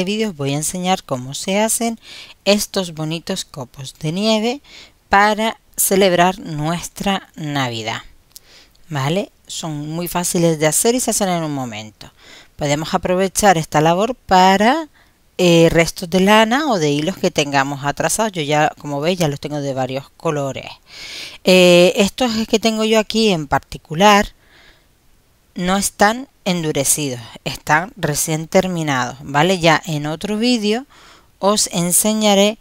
Este vídeo os voy a enseñar cómo se hacen estos bonitos copos de nieve para celebrar nuestra Navidad. ¿Vale? Son muy fáciles de hacer y se hacen en un momento. Podemos aprovechar esta labor para eh, restos de lana o de hilos que tengamos atrasados. Yo ya, como veis, ya los tengo de varios colores. Eh, estos es que tengo yo aquí en particular no están endurecidos, están recién terminados, ¿vale? Ya en otro vídeo os enseñaré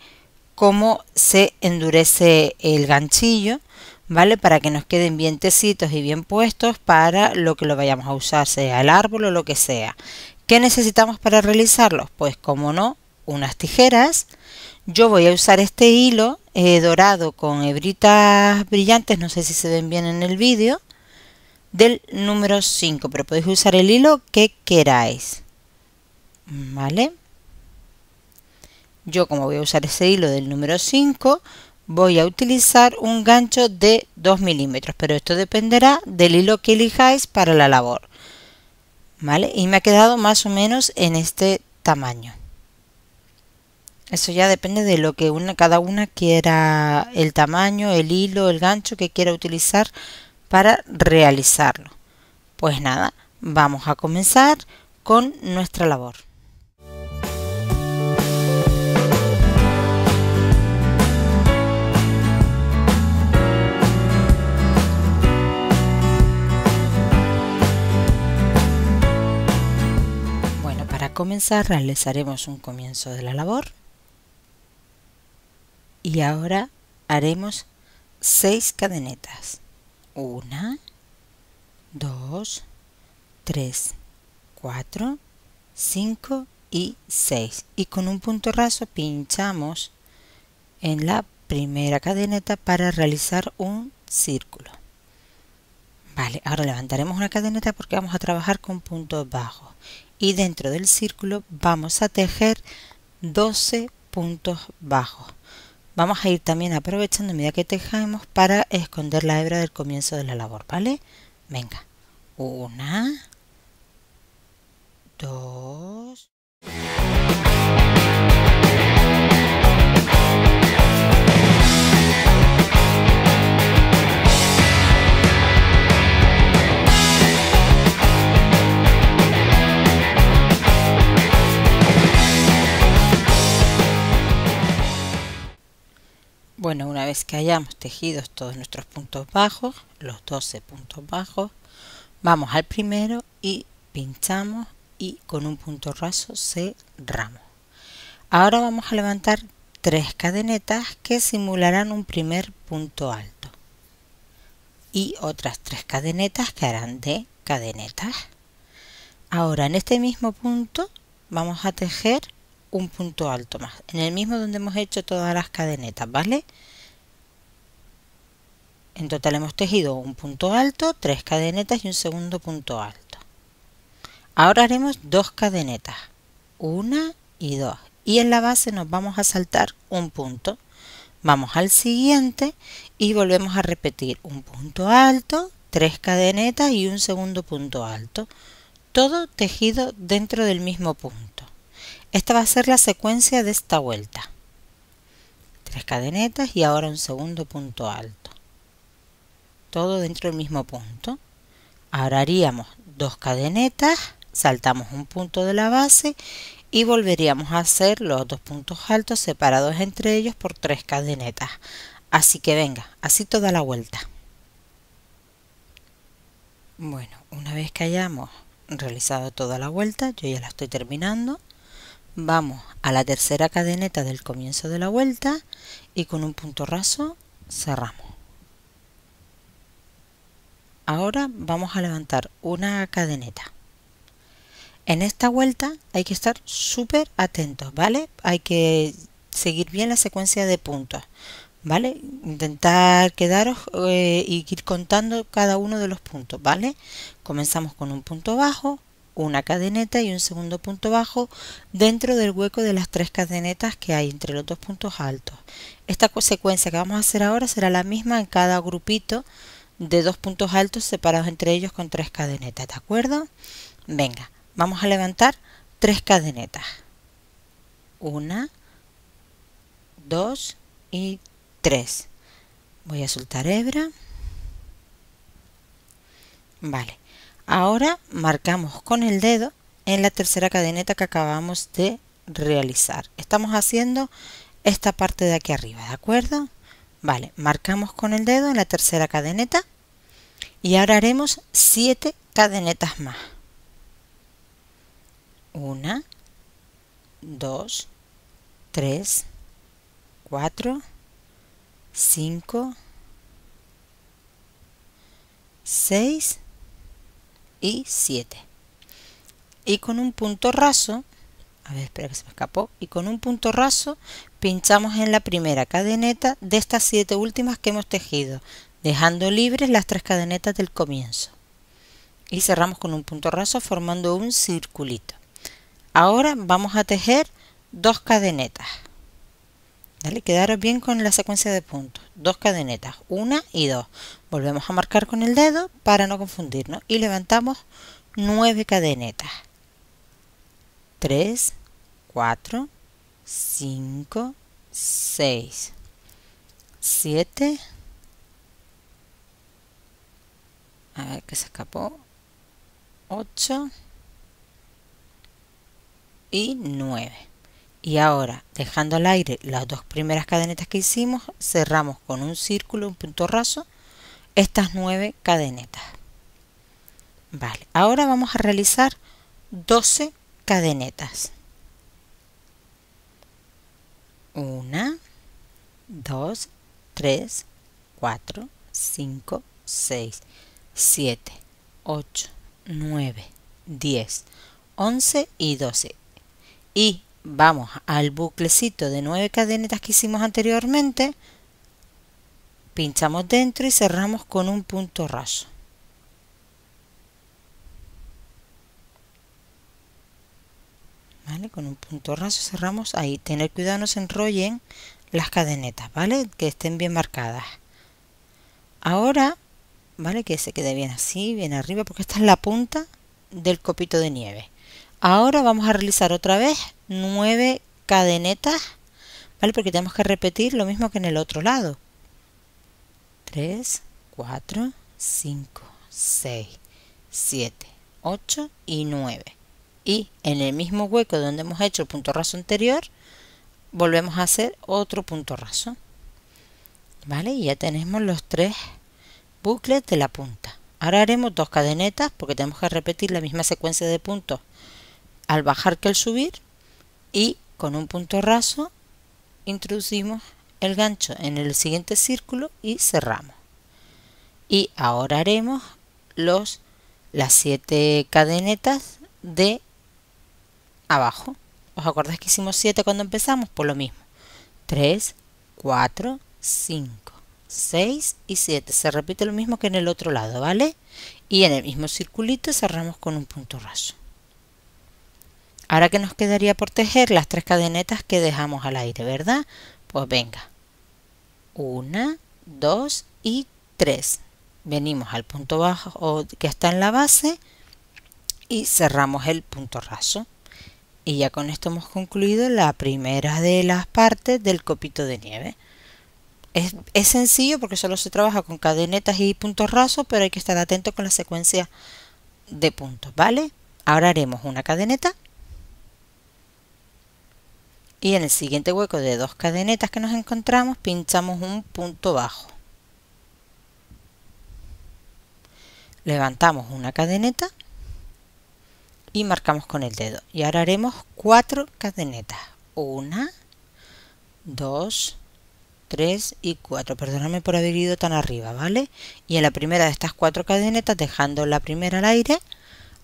cómo se endurece el ganchillo, ¿vale? Para que nos queden bien tecitos y bien puestos para lo que lo vayamos a usar, sea el árbol o lo que sea. ¿Qué necesitamos para realizarlos? Pues como no, unas tijeras. Yo voy a usar este hilo eh, dorado con hebritas brillantes, no sé si se ven bien en el vídeo del número 5, pero podéis usar el hilo que queráis. ¿Vale? Yo como voy a usar ese hilo del número 5, voy a utilizar un gancho de 2 milímetros, pero esto dependerá del hilo que elijáis para la labor. ¿Vale? Y me ha quedado más o menos en este tamaño. Eso ya depende de lo que una, cada una quiera, el tamaño, el hilo, el gancho que quiera utilizar para realizarlo. Pues nada, vamos a comenzar con nuestra labor. Bueno, para comenzar realizaremos un comienzo de la labor y ahora haremos 6 cadenetas. Una, dos, tres, cuatro, cinco y seis. Y con un punto raso pinchamos en la primera cadeneta para realizar un círculo. Vale, ahora levantaremos una cadeneta porque vamos a trabajar con puntos bajos. Y dentro del círculo vamos a tejer 12 puntos bajos. Vamos a ir también aprovechando a medida que tejemos para esconder la hebra del comienzo de la labor, ¿vale? Venga, una, dos... Bueno, una vez que hayamos tejido todos nuestros puntos bajos, los 12 puntos bajos, vamos al primero y pinchamos y con un punto raso cerramos. Ahora vamos a levantar tres cadenetas que simularán un primer punto alto y otras tres cadenetas que harán de cadenetas. Ahora en este mismo punto vamos a tejer un punto alto más en el mismo donde hemos hecho todas las cadenetas vale en total hemos tejido un punto alto tres cadenetas y un segundo punto alto ahora haremos dos cadenetas una y dos y en la base nos vamos a saltar un punto vamos al siguiente y volvemos a repetir un punto alto tres cadenetas y un segundo punto alto todo tejido dentro del mismo punto esta va a ser la secuencia de esta vuelta. Tres cadenetas y ahora un segundo punto alto. Todo dentro del mismo punto. Ahora haríamos dos cadenetas, saltamos un punto de la base y volveríamos a hacer los dos puntos altos separados entre ellos por tres cadenetas. Así que venga, así toda la vuelta. Bueno, una vez que hayamos realizado toda la vuelta, yo ya la estoy terminando, vamos a la tercera cadeneta del comienzo de la vuelta y con un punto raso cerramos. Ahora vamos a levantar una cadeneta. En esta vuelta hay que estar súper atentos, ¿vale? Hay que seguir bien la secuencia de puntos, ¿vale? Intentar quedaros eh, y ir contando cada uno de los puntos, ¿vale? Comenzamos con un punto bajo, una cadeneta y un segundo punto bajo dentro del hueco de las tres cadenetas que hay entre los dos puntos altos. Esta secuencia que vamos a hacer ahora será la misma en cada grupito de dos puntos altos separados entre ellos con tres cadenetas, ¿de acuerdo? Venga, vamos a levantar tres cadenetas. Una, dos y tres. Voy a soltar hebra. Vale. Ahora marcamos con el dedo en la tercera cadeneta que acabamos de realizar. Estamos haciendo esta parte de aquí arriba, ¿de acuerdo? Vale, marcamos con el dedo en la tercera cadeneta y ahora haremos 7 cadenetas más. 1, 2, 3, 4, 5, 6, y 7. Y con un punto raso, a ver, espera que se me escapó, y con un punto raso pinchamos en la primera cadeneta de estas 7 últimas que hemos tejido, dejando libres las tres cadenetas del comienzo. Y cerramos con un punto raso formando un circulito. Ahora vamos a tejer dos cadenetas. Dale, quedaros bien con la secuencia de puntos. Dos cadenetas, una y dos. Volvemos a marcar con el dedo para no confundirnos y levantamos nueve cadenetas. Tres, cuatro, cinco, seis, siete A ver que se escapó. Ocho y nueve y ahora dejando al aire las dos primeras cadenetas que hicimos cerramos con un círculo un punto raso estas nueve cadenetas vale ahora vamos a realizar 12 cadenetas 1 2 3 4 5 6 7 8 9 10 11 y 12 y vamos al buclecito de nueve cadenetas que hicimos anteriormente, pinchamos dentro y cerramos con un punto raso. ¿Vale? Con un punto raso cerramos ahí. Tener cuidado no se enrollen las cadenetas, ¿vale? Que estén bien marcadas. Ahora, ¿vale? Que se quede bien así, bien arriba, porque esta es la punta del copito de nieve. Ahora vamos a realizar otra vez nueve cadenetas, ¿vale? Porque tenemos que repetir lo mismo que en el otro lado. 3, 4, 5, 6, 7, 8 y 9. Y en el mismo hueco donde hemos hecho el punto raso anterior, volvemos a hacer otro punto raso. ¿Vale? Y ya tenemos los tres bucles de la punta. Ahora haremos dos cadenetas porque tenemos que repetir la misma secuencia de puntos al bajar que al subir y con un punto raso introducimos el gancho en el siguiente círculo y cerramos. Y ahora haremos los, las siete cadenetas de abajo. ¿Os acordáis que hicimos siete cuando empezamos? por pues lo mismo. 3, 4, 5, 6 y 7. Se repite lo mismo que en el otro lado, ¿vale? Y en el mismo circulito cerramos con un punto raso. Ahora que nos quedaría por tejer las tres cadenetas que dejamos al aire, ¿verdad? Pues venga. Una, dos y tres. Venimos al punto bajo que está en la base y cerramos el punto raso. Y ya con esto hemos concluido la primera de las partes del copito de nieve. Es, sencillo porque solo se trabaja con cadenetas y puntos rasos, pero hay que estar atento con la secuencia de puntos, ¿vale? Ahora haremos una cadeneta y en el siguiente hueco de dos cadenetas que nos encontramos pinchamos un punto bajo. Levantamos una cadeneta y marcamos con el dedo. Y ahora haremos cuatro cadenetas. Una, dos, tres y cuatro. Perdóname por haber ido tan arriba, ¿vale? Y en la primera de estas cuatro cadenetas, dejando la primera al aire,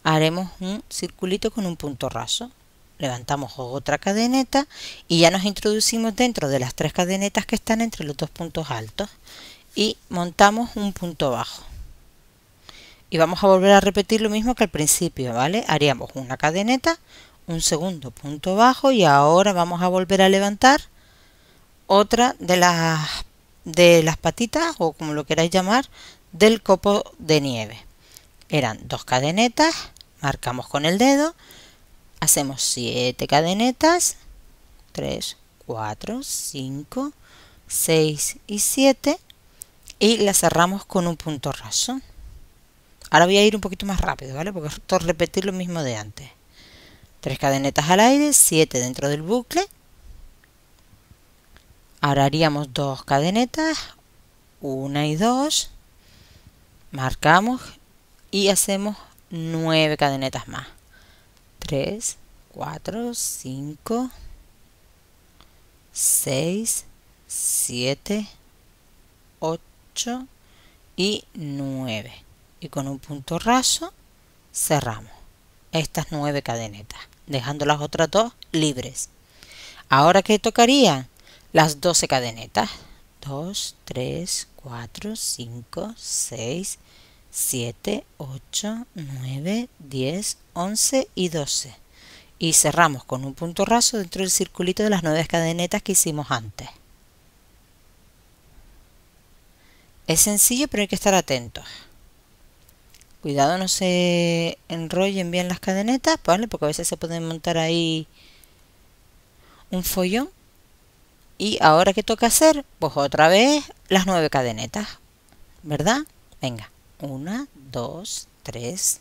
haremos un circulito con un punto raso levantamos otra cadeneta y ya nos introducimos dentro de las tres cadenetas que están entre los dos puntos altos y montamos un punto bajo y vamos a volver a repetir lo mismo que al principio vale haríamos una cadeneta un segundo punto bajo y ahora vamos a volver a levantar otra de las de las patitas o como lo queráis llamar del copo de nieve eran dos cadenetas marcamos con el dedo Hacemos 7 cadenetas. 3, 4, 5, 6 y 7. Y la cerramos con un punto raso. Ahora voy a ir un poquito más rápido, ¿vale? Porque es repetir lo mismo de antes. 3 cadenetas al aire, 7 dentro del bucle. Ahora haríamos dos cadenetas, una y 2, Marcamos y hacemos 9 cadenetas más. 3, 4, 5, 6, 7, 8 y 9. Y con un punto raso cerramos estas 9 cadenetas, dejando las otras dos libres. Ahora que tocarían las 12 cadenetas. 2, 3, 4, 5, 6, 7, 8, 9, 10, 11 y 12. Y cerramos con un punto raso dentro del circulito de las 9 cadenetas que hicimos antes. Es sencillo pero hay que estar atentos. Cuidado no se enrollen bien las cadenetas, ¿vale? Porque a veces se pueden montar ahí un follón. Y ahora que toca hacer, pues otra vez las 9 cadenetas, ¿verdad? Venga. 1, 2, 3,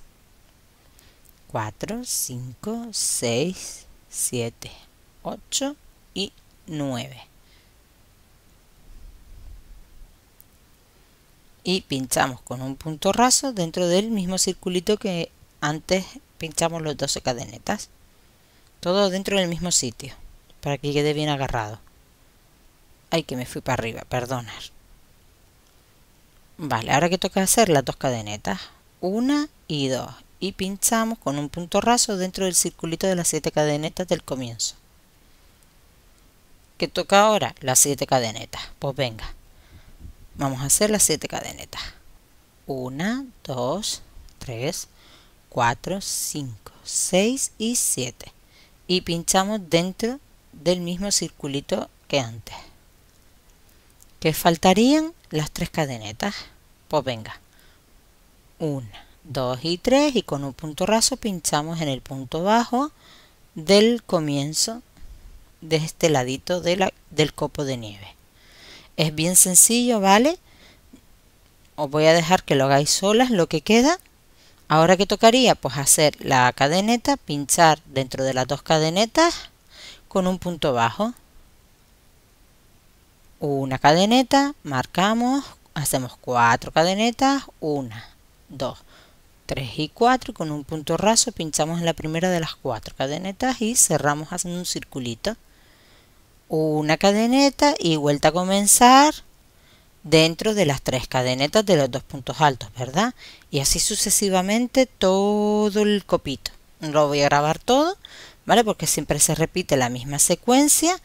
4, 5, 6, 7, 8 y 9. Y pinchamos con un punto raso dentro del mismo circulito que antes pinchamos los 12 cadenetas. Todo dentro del mismo sitio, para que quede bien agarrado. Ay, que me fui para arriba, perdonar. Vale, ahora que toca hacer las dos cadenetas, una y dos, y pinchamos con un punto raso dentro del circulito de las siete cadenetas del comienzo. ¿Qué toca ahora? Las siete cadenetas. Pues venga, vamos a hacer las siete cadenetas. Una, dos, tres Cuatro, cinco Seis y siete Y pinchamos dentro del mismo circulito que antes. ¿Qué faltarían? las tres cadenetas? Pues venga, una, dos y tres y con un punto raso pinchamos en el punto bajo del comienzo de este ladito de la, del copo de nieve. Es bien sencillo, ¿vale? Os voy a dejar que lo hagáis solas lo que queda. Ahora que tocaría, pues hacer la cadeneta, pinchar dentro de las dos cadenetas con un punto bajo una cadeneta, marcamos, hacemos cuatro cadenetas, una, dos, tres y cuatro con un punto raso pinchamos en la primera de las cuatro cadenetas y cerramos haciendo un circulito una cadeneta y vuelta a comenzar dentro de las tres cadenetas de los dos puntos altos verdad y así sucesivamente todo el copito lo voy a grabar todo vale porque siempre se repite la misma secuencia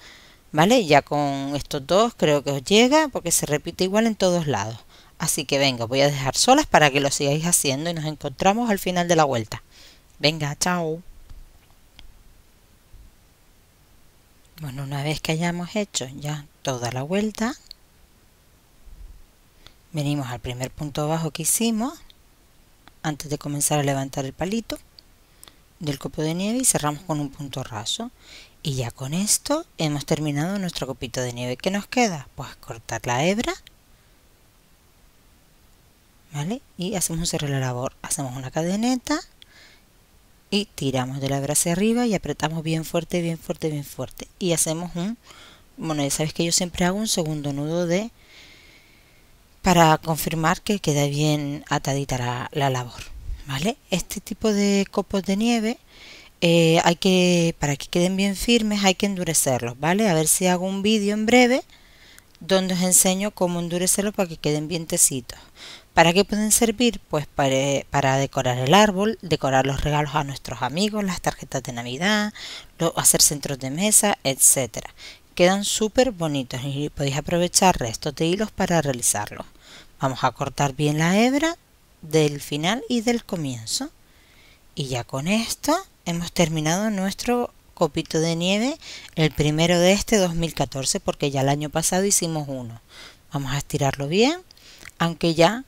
¿Vale? Ya con estos dos creo que os llega porque se repite igual en todos lados. Así que venga, voy a dejar solas para que lo sigáis haciendo y nos encontramos al final de la vuelta. Venga, chao. Bueno, una vez que hayamos hecho ya toda la vuelta, venimos al primer punto bajo que hicimos antes de comenzar a levantar el palito del copo de nieve y cerramos con un punto raso y ya con esto hemos terminado nuestro copito de nieve. ¿Qué nos queda? Pues cortar la hebra. ¿Vale? Y hacemos un cerro de la labor. Hacemos una cadeneta y tiramos de la hebra hacia arriba y apretamos bien fuerte, bien fuerte, bien fuerte. Y hacemos un... Bueno, ya sabéis que yo siempre hago un segundo nudo de... Para confirmar que queda bien atadita la labor. ¿Vale? Este tipo de copos de nieve eh, hay que, para que queden bien firmes, hay que endurecerlos, ¿vale? A ver si hago un vídeo en breve donde os enseño cómo endurecerlos para que queden bien tecitos. ¿Para qué pueden servir? Pues para, decorar el árbol, decorar los regalos a nuestros amigos, las tarjetas de Navidad, lo, hacer centros de mesa, etcétera. Quedan súper bonitos y podéis aprovechar restos de hilos para realizarlos. Vamos a cortar bien la hebra del final y del comienzo. Y ya con esto hemos terminado nuestro copito de nieve el primero de este 2014 porque ya el año pasado hicimos uno vamos a estirarlo bien aunque ya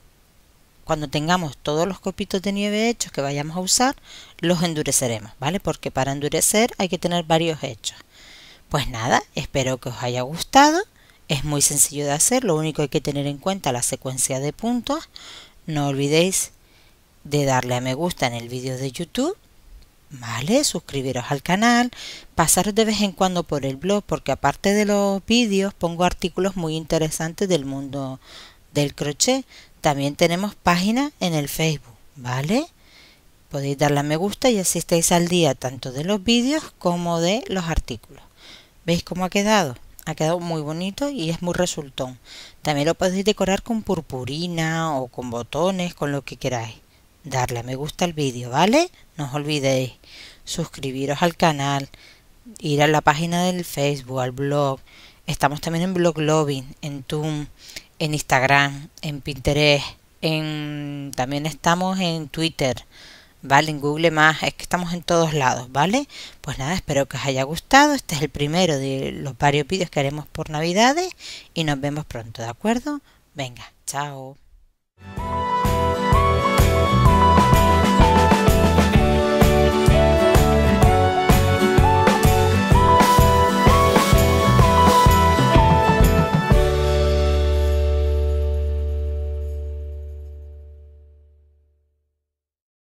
cuando tengamos todos los copitos de nieve hechos que vayamos a usar los endureceremos vale porque para endurecer hay que tener varios hechos pues nada espero que os haya gustado es muy sencillo de hacer lo único hay que tener en cuenta la secuencia de puntos no olvidéis de darle a me gusta en el vídeo de youtube ¿Vale? Suscribiros al canal, pasaros de vez en cuando por el blog, porque aparte de los vídeos pongo artículos muy interesantes del mundo del crochet. También tenemos página en el Facebook, ¿vale? Podéis darle a me gusta y así estáis al día tanto de los vídeos como de los artículos. ¿Veis cómo ha quedado? ha quedado muy bonito y es muy resultón. También lo podéis decorar con purpurina o con botones, con lo que queráis darle a me gusta al vídeo, ¿vale? No os olvidéis, suscribiros al canal, ir a la página del Facebook, al blog. Estamos también en Bloglovin, en Tum, en Instagram, en Pinterest, en también estamos en Twitter, ¿vale? En Google más, es que estamos en todos lados, ¿vale? Pues nada, espero que os haya gustado. Este es el primero de los varios vídeos que haremos por Navidades y nos vemos pronto, ¿de acuerdo? Venga, chao.